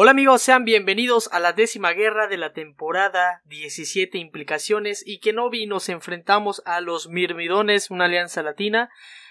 Hola amigos, sean bienvenidos a la décima guerra de la temporada 17 implicaciones y que no vi nos enfrentamos a los Mirmidones, una alianza latina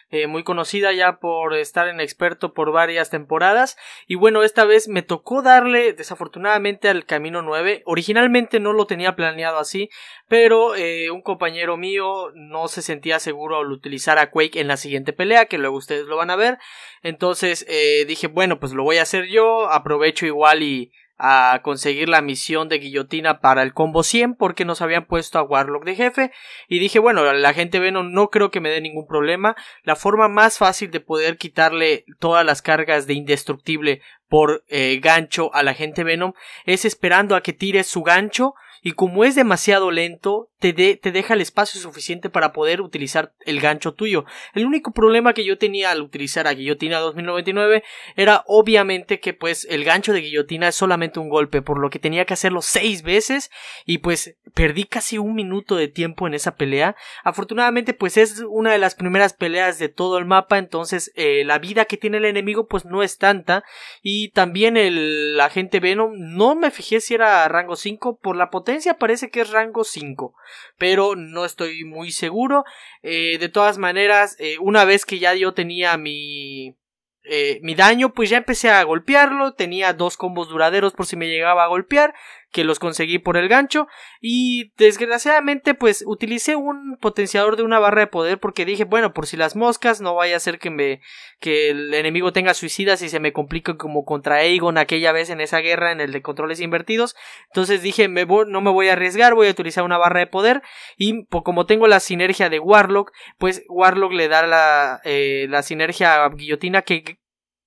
eh, muy conocida ya por estar en experto por varias temporadas. Y bueno, esta vez me tocó darle desafortunadamente al Camino 9. Originalmente no lo tenía planeado así, pero eh, un compañero mío no se sentía seguro al utilizar a Quake en la siguiente pelea, que luego ustedes lo van a ver. Entonces eh, dije, bueno, pues lo voy a hacer yo, aprovecho igual y a conseguir la misión de guillotina para el combo 100 porque nos habían puesto a Warlock de jefe y dije bueno la gente Venom no creo que me dé ningún problema la forma más fácil de poder quitarle todas las cargas de indestructible por eh, gancho a la gente Venom es esperando a que tire su gancho y como es demasiado lento, te, te, deja el espacio suficiente para poder utilizar el gancho tuyo. El único problema que yo tenía al utilizar a Guillotina 2099 era obviamente que pues el gancho de Guillotina es solamente un golpe, por lo que tenía que hacerlo seis veces y pues perdí casi un minuto de tiempo en esa pelea. Afortunadamente pues es una de las primeras peleas de todo el mapa, entonces eh, la vida que tiene el enemigo pues no es tanta y también el agente Venom, no me fijé si era rango 5, por la potencia parece que es rango 5, pero no estoy muy seguro. Eh, de todas maneras, eh, una vez que ya yo tenía mi, eh, mi daño, pues ya empecé a golpearlo, tenía dos combos duraderos por si me llegaba a golpear, que los conseguí por el gancho y desgraciadamente pues utilicé un potenciador de una barra de poder porque dije bueno por si las moscas no vaya a ser que me que el enemigo tenga suicidas y se me complique como contra Aegon aquella vez en esa guerra en el de controles invertidos entonces dije no me voy a arriesgar voy a utilizar una barra de poder y como tengo la sinergia de Warlock pues Warlock le da la, eh, la sinergia a guillotina que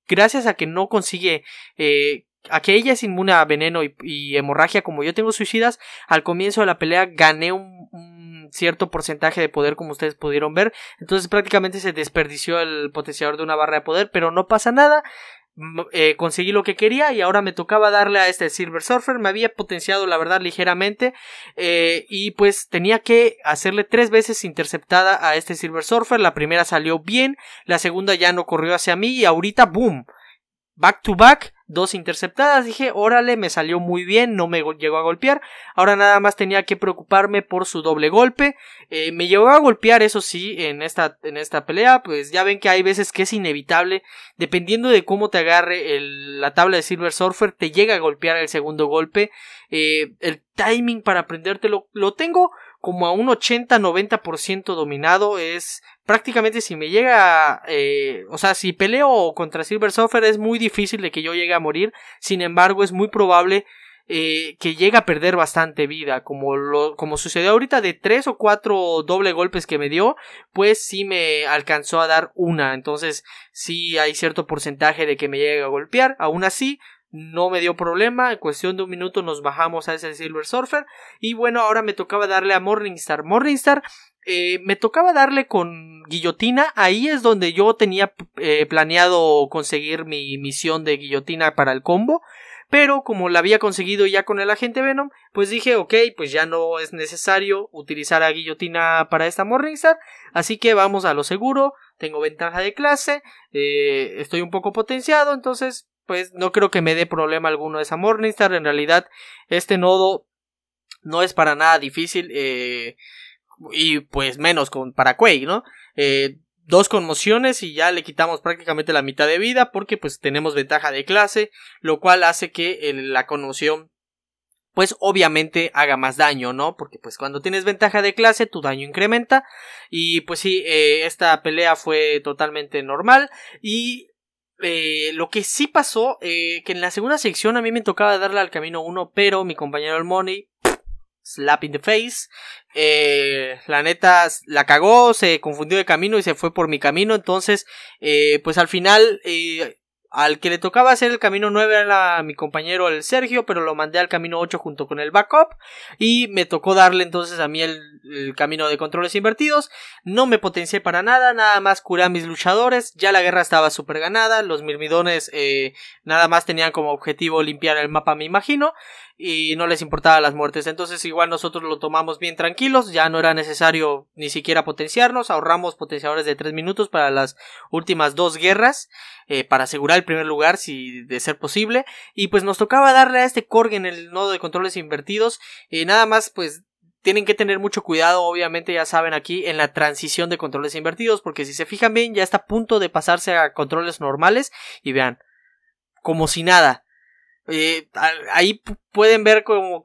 gracias a que no consigue eh, Aquella es inmune a veneno y, hemorragia como yo tengo suicidas, al comienzo de la pelea gané un, cierto porcentaje de poder como ustedes pudieron ver, entonces prácticamente se desperdició el potenciador de una barra de poder, pero no pasa nada. Eh, conseguí lo que quería y ahora me tocaba darle a este Silver Surfer. Me había potenciado, la verdad, ligeramente. Eh, y pues tenía que hacerle tres veces interceptada a este Silver Surfer. La primera salió bien, la segunda ya no corrió hacia mí. Y ahorita, boom, back to back, dos interceptadas. Dije, órale, me salió muy bien, no me llegó a golpear. Ahora nada más tenía que preocuparme por su doble golpe. Eh, me llegó a golpear, eso sí, en esta, en esta pelea. Pues ya ven que hay veces que es inevitable. Dependiendo de cómo te agarre la tabla de Silver Surfer, te llega a golpear el segundo golpe. Eh, el timing para aprendértelo lo tengo como a un 80-90% dominado. Es prácticamente si me llega, eh, o sea, si peleo contra Silver Surfer es muy difícil de que yo llegue a morir. Sin embargo, es muy probable eh, que llegue a perder bastante vida. Como, lo, como sucedió ahorita de tres o cuatro doble golpes que me dio, pues sí me alcanzó a dar una. Entonces si hay cierto porcentaje de que me llegue a golpear. Aún así, no me dio problema, en cuestión de un minuto nos bajamos a ese Silver Surfer y bueno, ahora me tocaba darle a Morningstar. Morningstar eh, me tocaba darle con guillotina, ahí es donde yo tenía eh, planeado conseguir mi misión de guillotina para el combo. Pero como la había conseguido ya con el agente Venom, pues dije, ok, pues ya no es necesario utilizar a Guillotina para esta Morningstar. Así que vamos a lo seguro. Tengo ventaja de clase. Eh, estoy un poco potenciado. Entonces pues no creo que me dé problema alguno esa Morningstar. En realidad, este nodo no es para nada difícil. Eh, y pues menos con, para Quake, ¿no? Eh, dos conmociones y ya le quitamos prácticamente la mitad de vida porque pues tenemos ventaja de clase, lo cual hace que eh, la conmoción pues obviamente haga más daño, ¿no? Porque pues cuando tienes ventaja de clase tu daño incrementa y pues sí, esta pelea fue totalmente normal y eh, lo que sí pasó, eh, que en la segunda sección a mí me tocaba darle al camino 1, pero mi compañero el Money, slap in the face, eh, la neta la cagó, se confundió de camino y se fue por mi camino, entonces, pues al final al que le tocaba hacer el camino 9 era mi compañero el Sergio, pero lo mandé al camino 8 junto con el backup. Y me tocó darle entonces a mí el, camino de controles invertidos. No me potencié para nada, nada más curé a mis luchadores. Ya la guerra estaba súper ganada. Los mirmidones eh, nada más tenían como objetivo limpiar el mapa, me imagino y no les importaba las muertes. Entonces igual nosotros lo tomamos bien tranquilos, ya no era necesario ni siquiera potenciarnos, ahorramos potenciadores de 3 minutos para las últimas dos guerras, eh, para asegurar el primer lugar si de ser posible, y pues nos tocaba darle a este Korg en el nodo de controles invertidos, Y nada más pues tienen que tener mucho cuidado, obviamente ya saben aquí, en la transición de controles invertidos, porque si se fijan bien ya está a punto de pasarse a controles normales y vean, como si nada eh, ahí pueden ver como,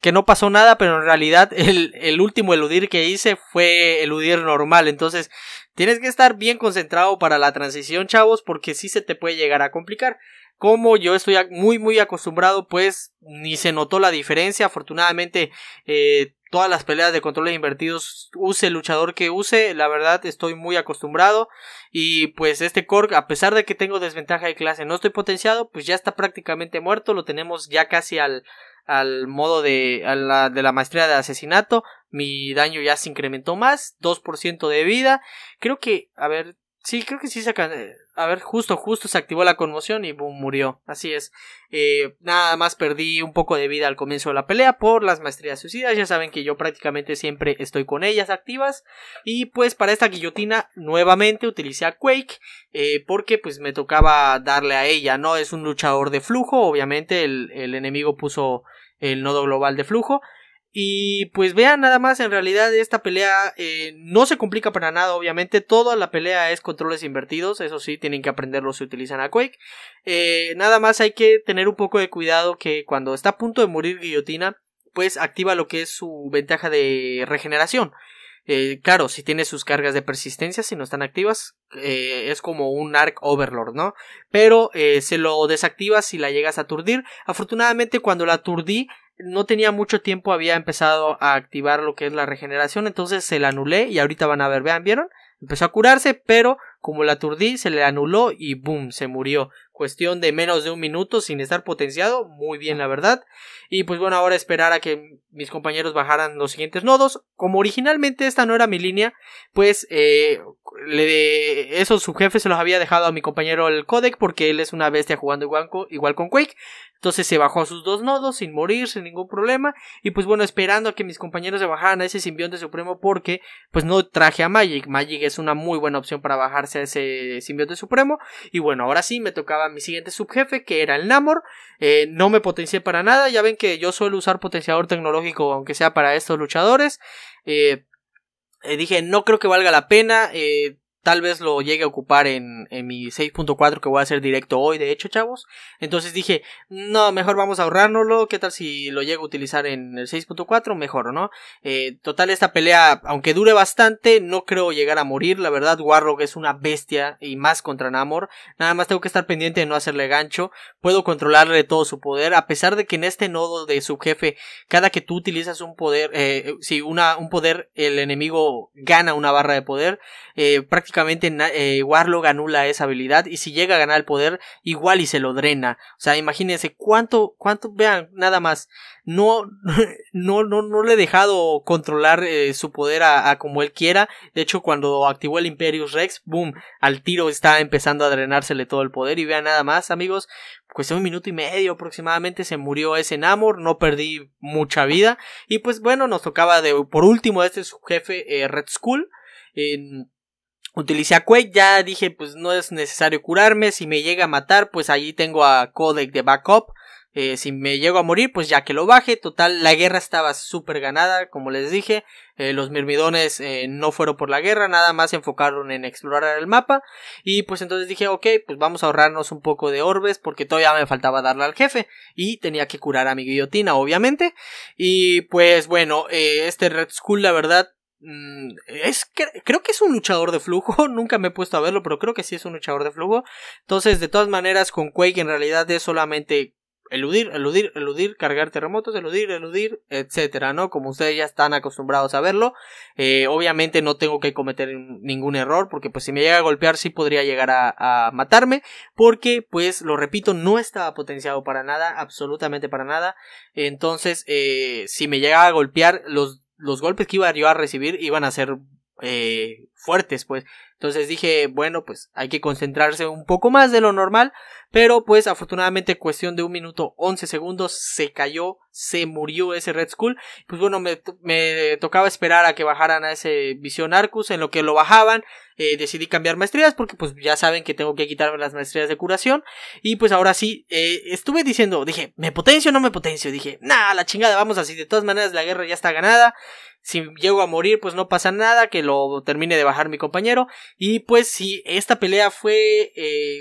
que no pasó nada, pero en realidad el, último eludir que hice fue eludir normal. Entonces, tienes que estar bien concentrado para la transición, chavos, porque si se te puede llegar a complicar. Como yo estoy muy, muy acostumbrado, pues ni se notó la diferencia. Afortunadamente, eh, todas las peleas de controles invertidos use el luchador que use, la verdad estoy muy acostumbrado y pues este Korg a pesar de que tengo desventaja de clase no estoy potenciado pues ya está prácticamente muerto, lo tenemos ya casi al, al modo de, la, de la maestría de asesinato, mi daño ya se incrementó más, 2% de vida, creo que, a ver, Sí, creo que sí se eh, A ver, justo, justo se activó la conmoción y boom, murió. Así es. Eh, nada más perdí un poco de vida al comienzo de la pelea por las maestrías suicidas. Ya saben que yo prácticamente siempre estoy con ellas activas. Y pues para esta guillotina nuevamente utilicé a Quake. Eh, porque pues me tocaba darle a ella, ¿no? Es un luchador de flujo. Obviamente el, el enemigo puso el nodo global de flujo. Y pues vean nada más, en realidad esta pelea eh, no se complica para nada, obviamente. Toda la pelea es controles invertidos, eso sí, tienen que aprenderlo si utilizan a Quake. Eh, nada más hay que tener un poco de cuidado que cuando está a punto de morir Guillotina, pues activa lo que es su ventaja de regeneración. Eh, claro, si tiene sus cargas de persistencia, si no están activas, es como un Arc Overlord, ¿no? Pero se lo desactiva si la llegas a aturdir. Afortunadamente, cuando la aturdí, no tenía mucho tiempo, había empezado a activar lo que es la regeneración, entonces se la anulé y ahorita van a ver, vean, ¿vieron? Empezó a curarse, pero como la aturdí, se le anuló y boom, se murió cuestión de menos de un minuto sin estar potenciado, muy bien la verdad. Y pues bueno, ahora esperar a que mis compañeros bajaran los siguientes nodos. Como originalmente esta no era mi línea, pues eh, le, esos subjefes se los había dejado a mi compañero el codec porque él es una bestia jugando igual con Quake. Entonces se bajó a sus dos nodos sin morir, sin ningún problema. Y pues bueno, esperando a que mis compañeros se bajaran a ese simbionte supremo porque pues no traje a Magic. Magic es una muy buena opción para bajarse a ese simbionte supremo. Y bueno, ahora sí me tocaba mi siguiente subjefe, que era el Namor. Eh, no me potencié para nada. Ya ven que yo suelo usar potenciador tecnológico, aunque sea para estos luchadores. Eh, eh, dije, no creo que valga la pena. Eh, Tal vez lo llegue a ocupar en, mi 6.4 que voy a hacer directo hoy, de hecho, chavos. Entonces dije, no, mejor vamos a ahorrárnoslo. ¿Qué tal si lo llego a utilizar en el 6.4? Mejor, ¿no? Eh, total, esta pelea, aunque dure bastante, no creo llegar a morir. La verdad, Warlock es una bestia y más contra Namor. Nada más tengo que estar pendiente de no hacerle gancho. Puedo controlarle todo su poder, a pesar de que en este nodo de su jefe cada que tú utilizas un poder, eh, si un poder, el enemigo gana una barra de poder. Eh, prácticamente específicamente eh, Warlock anula esa habilidad y si llega a ganar el poder, igual y se lo drena. O sea, imagínense cuánto, cuánto, vean, nada más. No, no, no, no le he dejado controlar eh, su poder a, como él quiera. De hecho, cuando activó el Imperius Rex, boom, al tiro está empezando a drenársele todo el poder. Y vean nada más, amigos, pues un minuto y medio aproximadamente se murió ese Namor, no perdí mucha vida. Y pues bueno, nos tocaba de, por último, este su jefe eh, Red Skull. Utilicé a Quake, ya dije pues no es necesario curarme, si me llega a matar pues allí tengo a Codec de backup, eh, si me llego a morir pues ya que lo baje, total la guerra estaba súper ganada como les dije, eh, los mirmidones eh, no fueron por la guerra, nada más se enfocaron en explorar el mapa y pues entonces dije ok pues vamos a ahorrarnos un poco de orbes porque todavía me faltaba darle al jefe y tenía que curar a mi guillotina obviamente y pues bueno este Red Skull la verdad Mm, es creo que es un luchador de flujo, nunca me he puesto a verlo, pero creo que sí es un luchador de flujo. Entonces, de todas maneras, con Quake en realidad es solamente eludir, eludir, eludir, cargar terremotos, eludir, eludir, etcétera, ¿no? Como ustedes ya están acostumbrados a verlo. Eh, obviamente no tengo que cometer ningún error, porque pues si me llega a golpear sí podría llegar a, matarme, porque pues lo repito, no estaba potenciado para nada, absolutamente para nada. Entonces, eh, si me llega a golpear, los los golpes que iba yo a recibir iban a ser eh, fuertes, pues. Entonces dije, bueno, pues hay que concentrarse un poco más de lo normal, pero pues afortunadamente cuestión de un minuto 11 segundos se cayó, se murió ese Red Skull. Pues bueno, me, tocaba esperar a que bajaran a ese Vision Arcus, en lo que lo bajaban, eh, decidí cambiar maestrías porque pues ya saben que tengo que quitarme las maestrías de curación y pues ahora sí, eh, estuve diciendo, dije, ¿me potencio o no me potencio? Dije, nah, la chingada, vamos así, de todas maneras la guerra ya está ganada, si llego a morir pues no pasa nada, que lo termine de bajar mi compañero. Y pues si esta pelea fue... Eh,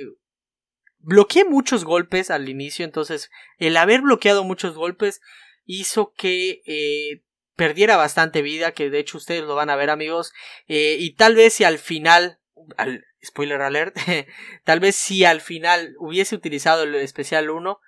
bloqueé muchos golpes al inicio, entonces el haber bloqueado muchos golpes hizo que eh, perdiera bastante vida, que de hecho ustedes lo van a ver amigos, eh, y tal vez si al final, al, spoiler alert, tal vez si al final hubiese utilizado el especial 1,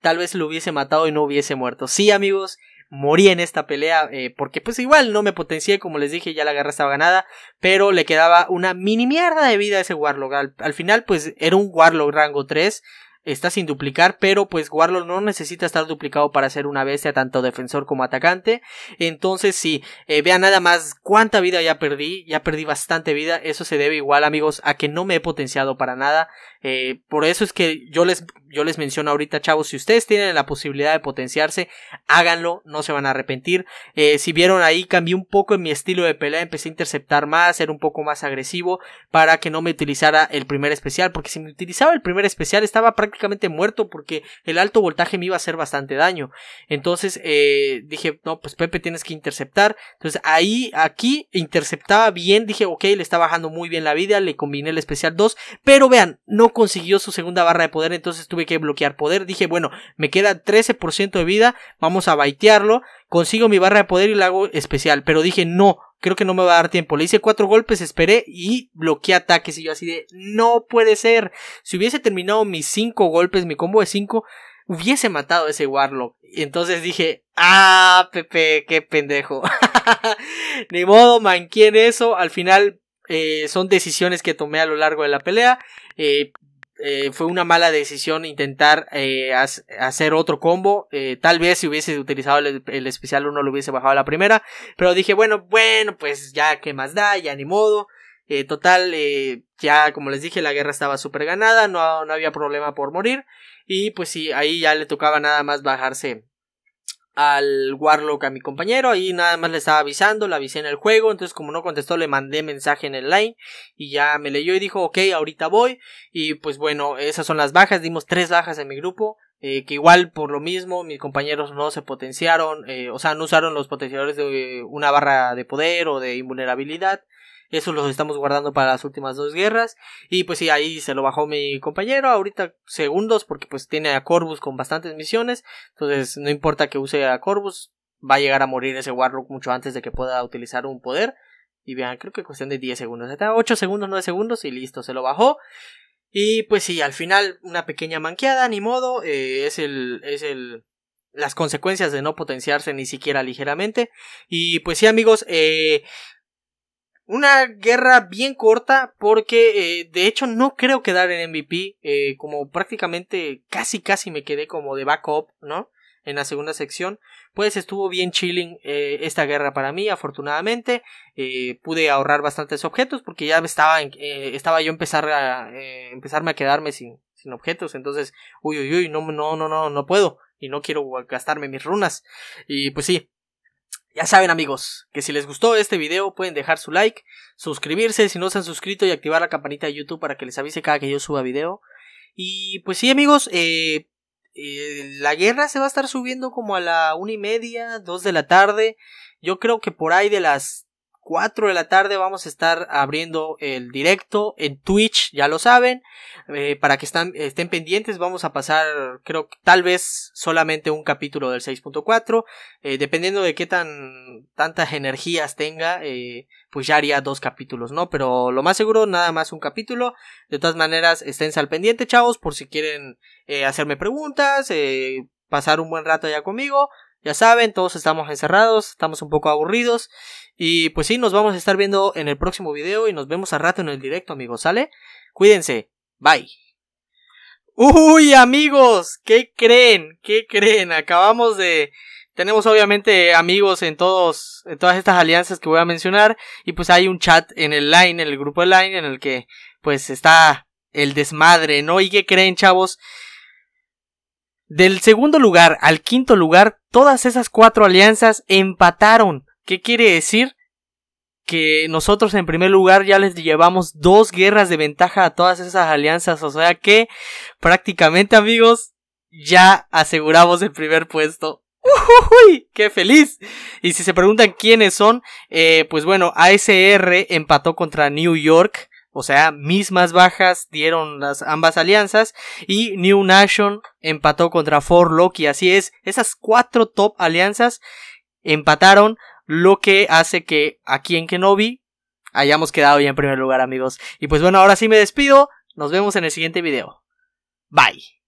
tal vez lo hubiese matado y no hubiese muerto. Sí amigos, morí en esta pelea eh, porque pues igual no me potencié, como les dije, ya la guerra estaba ganada, pero le quedaba una mini mierda de vida a ese Warlock. Al, final pues era un Warlock rango 3, está sin duplicar, pero pues Warlock no necesita estar duplicado para ser una bestia tanto defensor como atacante. Entonces sí, eh, vean nada más cuánta vida ya perdí, ya perdí bastante vida, eso se debe igual amigos a que no me he potenciado para nada. Eh, por eso es que yo les yo les menciono ahorita, chavos, si ustedes tienen la posibilidad de potenciarse, háganlo, no se van a arrepentir. Eh, si vieron ahí, cambié un poco en mi estilo de pelea, empecé a interceptar más, ser un poco más agresivo para que no me utilizara el primer especial, porque si me utilizaba el primer especial estaba prácticamente muerto porque el alto voltaje me iba a hacer bastante daño. Entonces eh, dije, no, pues Pepe tienes que interceptar. Entonces ahí, aquí, interceptaba bien, dije, ok, le está bajando muy bien la vida, le combiné el especial 2, pero vean, no consiguió su segunda barra de poder, entonces tuve que bloquear poder. Dije, bueno, me queda 13% de vida, vamos a baitearlo. Consigo mi barra de poder y la hago especial. Pero dije, no, creo que no me va a dar tiempo. Le hice cuatro golpes, esperé y bloqueé ataques. Y yo así de, no puede ser. Si hubiese terminado mis cinco golpes, mi combo de cinco, hubiese matado a ese Warlock. Y entonces dije, ah, Pepe, qué pendejo. Ni modo, manqué en eso. Al final eh, son decisiones que tomé a lo largo de la pelea. Eh, eh, fue una mala decisión intentar eh, hacer otro combo. Eh, tal vez si hubiese utilizado el, especial uno lo hubiese bajado a la primera. Pero dije, bueno, bueno, pues ya que más da, ya ni modo. total, ya como les dije, la guerra estaba súper ganada, no, no había problema por morir. Y pues sí, ahí ya le tocaba nada más bajarse al Warlock a mi compañero Ahí nada más le estaba avisando, le avisé en el juego, entonces como no contestó le mandé mensaje en el line y ya me leyó y dijo ok ahorita voy y pues bueno esas son las bajas, dimos tres bajas en mi grupo eh, que igual por lo mismo mis compañeros no se potenciaron, eh, o sea no usaron los potenciadores de una barra de poder o de invulnerabilidad eso los estamos guardando para las últimas dos guerras. Y pues sí, ahí se lo bajó mi compañero. Ahorita segundos, porque pues tiene a Corvus con bastantes misiones. Entonces, no importa que use a Corvus, va a llegar a morir ese Warlock mucho antes de que pueda utilizar un poder. Y vean, creo que cuestión de 10 segundos. 8 segundos, 9 segundos y listo, se lo bajó. Y pues sí, al final una pequeña manqueada, ni modo. Eh, es el. Es el las consecuencias de no potenciarse ni siquiera ligeramente. Y pues sí amigos, eh, una guerra bien corta porque eh, de hecho no creo quedar en MVP, eh, como prácticamente casi casi me quedé como de backup, ¿no? En la segunda sección, pues estuvo bien chilling eh, esta guerra para mí, afortunadamente pude ahorrar bastantes objetos porque ya estaba, estaba yo empezar a, empezarme a quedarme sin, sin objetos, entonces, uy, uy, uy, no, no, no, no, no puedo y no quiero gastarme mis runas y pues sí, ya saben amigos, que si les gustó este video pueden dejar su like, suscribirse si no se han suscrito y activar la campanita de YouTube para que les avise cada que yo suba video. Y pues sí amigos, eh, eh, la guerra se va a estar subiendo como a la una y media, dos de la tarde. Yo creo que por ahí de las 4 de la tarde vamos a estar abriendo el directo en Twitch, ya lo saben. Eh, para que estén pendientes, vamos a pasar, creo que tal vez solamente un capítulo del 6.4. Eh, dependiendo de qué tan tantas energías tenga, eh, pues ya haría dos capítulos, ¿no? Pero lo más seguro, nada más un capítulo. De todas maneras, estén al pendiente, chavos, por si quieren hacerme preguntas, pasar un buen rato allá conmigo. Ya saben, todos estamos encerrados, estamos un poco aburridos. Y pues sí, nos vamos a estar viendo en el próximo video y nos vemos a rato en el directo, amigos, ¿sale? Cuídense, bye. Uy, amigos, ¿qué creen? ¿Qué creen? Acabamos de... Tenemos obviamente amigos en todos, en todas estas alianzas que voy a mencionar. Y pues hay un chat en el line, en el grupo de line, en el que pues está el desmadre, ¿no? ¿Y qué creen, chavos? Del segundo lugar al quinto lugar, todas esas cuatro alianzas empataron. ¿Qué quiere decir? Que nosotros en primer lugar ya les llevamos dos guerras de ventaja a todas esas alianzas. O sea que prácticamente amigos, ya aseguramos el primer puesto. ¡Uy! ¡Qué feliz! Y si se preguntan quiénes son, eh, pues bueno, ASR empató contra New York o sea, mismas bajas dieron las ambas alianzas y New Nation empató contra For Loki, así es, esas cuatro top alianzas empataron, lo que hace que aquí en Kenobi hayamos quedado ya en primer lugar, amigos. Y pues bueno, ahora sí me despido, nos vemos en el siguiente video. Bye.